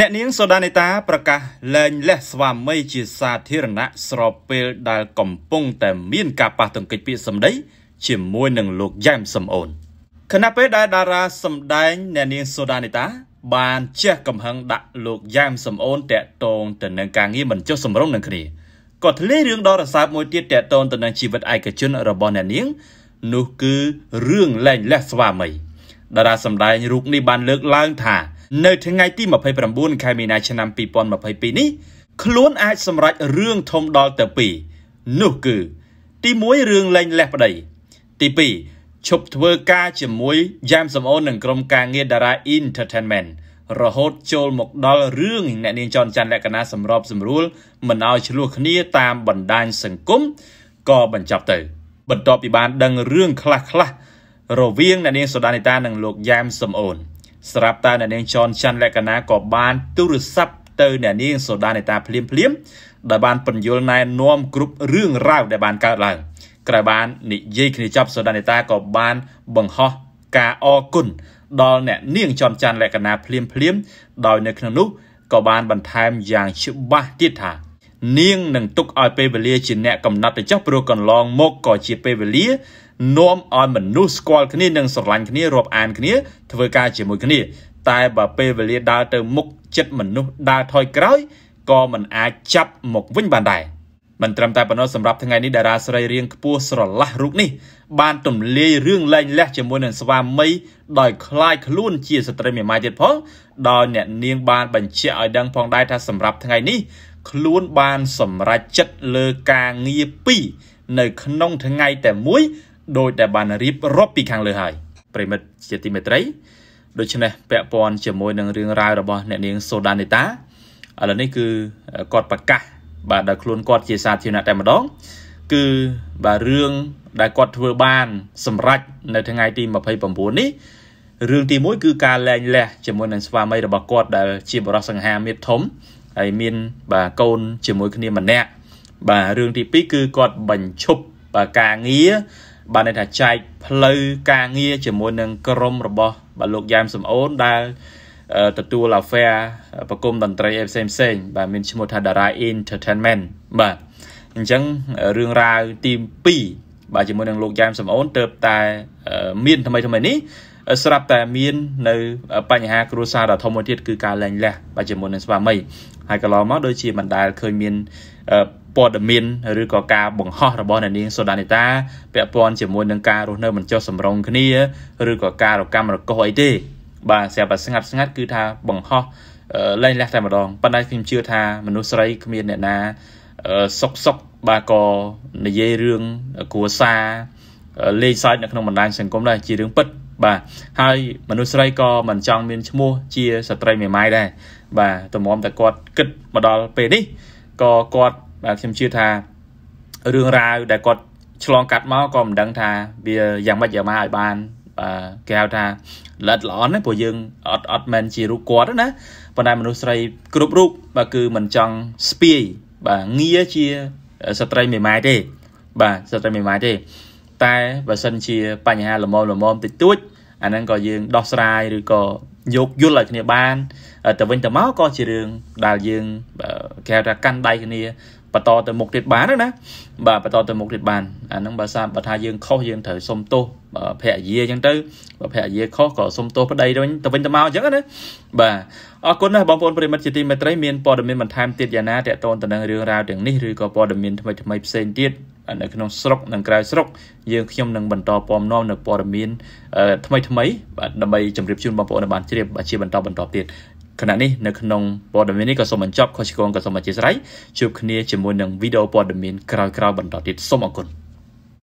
អ្នកនាងសូដានីតាប្រកាសលែងលះស្វាមីជាសាធារណៈស្របពេលដែលកំពុងតែមានការប៉ះទង្គិចពាក្យសម្ដីជាមួយនឹងលោកយ៉ែមសំអូនខណៈពេលដែលតារាសម្ដែងអ្នកនាងសូដានីតាបានជះកំហឹងដាក់លោកយ៉ែមសំអូនតាក់ទងទៅនឹងការងារមិនចុះសម្រុងនឹងគ្នាក៏ធ្លាយរឿងដ៏រសើបមួយទៀតតាក់ទងទៅនឹងជីវិតឯកជនរបស់អ្នកនាង នោះគឺរឿងលែងលះស្វាមីតារាសម្ដែងរូបនេះបានលើកឡើងថានៅថ្ងៃទី29ខែមីនាឆ្នាំ2022នេះខ្លួនអាចសម្រេចរឿងធំដល់ទៅ2នោះគឺទី1រឿងលែងលះប្តី ទី2ឈប់ធ្វើការជាមួយយ៉ាមសំអូននិងក្រុមការងារតារា Entertainment រហូតចូលមកដល់រឿងអ្នកនាងចនច័ន្ទលក្ខណាសម្របសម្រួលមិនឲ្យឆ្លោះគ្នាតាមបណ្ដាញសង្គមក៏បញ្ចប់ទៅបន្ទាប់ពីបានដឹងរឿងខ្លះៗរវាងអ្នកនាងសូដានីតានិងលោកយ៉ាមសំអូនស្រាប់តែអ្នកនាងចនច័ន្ទលក្ខណាក៏បានទូរស័ព្ទទៅអ្នកនាងសូដានេតាភ្លាមភ្លាមដែលបានបញ្យលណែនាំគ្រប់រឿងរ៉ាវដែលបានកើតឡើងក្រោយបាននិយាយគ្នាចប់សូដានេតាក៏បានបង្ហោះការអរគុណដល់អ្នកនាងចនច័ន្ទលក្ខណាភ្លាមភ្លាមដោយនៅក្នុងនោះក៏បានបន្ថែមយ៉ាងច្បាស់ទៀតថានាងនឹងទុកឲ្យពេលវេលាជាអ្នកកំណត់ទៅចោះព្រោះកន្លងមកក៏ជាពេលវេលានាំឲ្យមនុស្សស្គាល់គ្នានិងស្រឡាញ់គ្នារាប់អានគ្នាធ្វើការជាមួយគ្នាតែបើពេលវេលាដើរទៅមុខចិត្តមនុស្សដើរថយក្រោយក៏មិនអាចចាប់មកវិញបានដែរមិនត្រឹមតែប៉ុណ្ណោះសម្រាប់ថ្ងៃនេះតារាស្រីរៀងខ្ពស់ស្រឡះរូបនេះបានទម្លាយរឿងលែងលះជាមួយនឹងស្វាមីដោយคล้ายខ្លួនជាស្ត្រីមេម៉ាយទៀតផងដោយអ្នកនាងបានបញ្ជាក់ឲ្យដឹងផងដែរថាសម្រាប់ថ្ងៃនេះខ្លួនបានសម្រេចចិត្តលើការងារ2នៅក្នុងថ្ងៃតែមួយដោយតែបានរៀបរាប់ពីខាងលើហើយប្រិមិត្តជាទីមេត្រីដូច្នេះពាក់ព័ន្ធជាមួយនឹងរឿងរ៉ាវរបស់អ្នកនាង សូដានេតាឥឡូវនេះគឺគាត់ប្រកាសបាទដែលខ្លួនគាត់ជាសាធារណៈតែម្ដងគឺបាទរឿងដែលគាត់ធ្វើបាន សម្រេចនៅថ្ងៃទី29នេះរឿងទី1គឺការលែងលះជាមួយនឹងស្វាមីរបស់គាត់ដែលជាបរិសង្ហាមេធំហើយមាន បាទកូន ជាមួយគ្នាម្នាក់ បាទរឿងទី2គឺគាត់បញ្ឈប់បាទការងារបាទន័យថាចែកផ្លូវការងារជាមួយនឹងក្រុមរបស់បាទលោកយ៉ែមសំអូនដែលទទួល affair ប្រគំតន្ត្រីផ្សេងផ្សេងបាទមានឈ្មោះថាតារា entertainment បាទអញ្ចឹងរឿងរ៉ាវទី2បាទជាមួយនឹងលោកយ៉ែមសំអូនទៅតែមានថ្មីថ្មីនេះស្រាប់តែមាននៅបញ្ហាគ្រួសារដ៏ធំមួយទៀតគឺការលែងលះបាទជាមួយនឹងស្វាមីហើយកន្លងមកដូចជាមិនដែលឃើញមានព័ត៌មានឬក៏ការបង្ហោះរបស់អ្នកនាងសូដានីតាពាក់ព័ន្ធជាមួយនឹងការរស់នៅមិនចុះសម្រុងគ្នាឬក៏ការរកម្មរកុសអីទេបាទស្រាប់តែស្ងាត់ស្ងាត់គឺ ថាបង្ហោះលែងលះតែម្ដងប៉ុន្តែខ្ញុំជឿថាមនុស្សស្រីគ្មានអ្នកណាសុកសុកបាទក៏និយាយរឿងគ្រួសារលេខសើចនៅក្នុងបណ្ដាញសង្គមដែរជារឿងពិត បាទហើយមនុស្សស្រីក៏មិនចង់មានឈ្មោះ ជាស្ត្រីមេម៉ាយដែរបាទតម្រាំតែគាត់គិតមកដល់ពេលនេះក៏គាត់បាទខ្ញុំជឿថារឿងរ៉ាវដែលគាត់ឆ្លងកាត់មកក៏មិនដឹងថាវាយ៉ាងម៉េចយ៉ាងម៉ាឲ្យបានគេហៅថាល្អិតល្អន់ណាព្រោះយើងអត់អត់មែនជារូបគាត់ណាប៉ុន្តែមនុស្សស្រីគ្រប់រូបបាទគឺមិនចង់ស្ពាយបាទងារជាស្ត្រីមេម៉ាយទេបាទស្ត្រីមេម៉ាយទេតែបើសិនជាបញ្ហាល្មមល្មមតិចតួចអាហ្នឹងក៏យើងដោះស្រាយឬក៏យកយល់ឲ្យគ្នាបានទៅវិញទៅមកក៏ជារឿងដែលយើងគេហៅថាកាន់ដៃគ្នាបន្តទៅមុខទៀតបានណាបាទបន្តទៅមុខទៀតបានអាហ្នឹងបើសារបើថាយើងខុសយើងត្រូវសុំទោសភរិយាអញ្ចឹងទៅបើភរិយាខុសក៏សុំទោសប្តីទៅវិញទៅវិញទៅមកអញ្ចឹងណាបាទអរគុណណាស់បងប្អូនប្រិមិត្តជាទីមេត្រីមានព័ត៌មានបន្ថែមទៀតយ៉ាងណាតកតនទៅនឹងរឿងរ៉ាវទាំងនេះឬក៏ព័ត៌មាន ថ្មីថ្មីផ្សេងទៀតនៅក្នុងស្រុកនិងក្រៅស្រុកយើងខ្ញុំនឹងបន្តពំនាំនៅព័ត៌មានថ្មីថ្មីបាទដើម្បីជម្រាបជូនបងប្អូនបានជ្រាបជាបន្តបន្តទៀតខណៈនេះនៅក្នុងព័ត៌មាននេះក៏សូមបញ្ចប់ខុសឆ្គងក៏សូមអធិស្ឋានជួបគ្នាជាមួយនឹងវីដេអូព័ត៌មានក្រោយៗបន្តទៀតសូមអរគុណ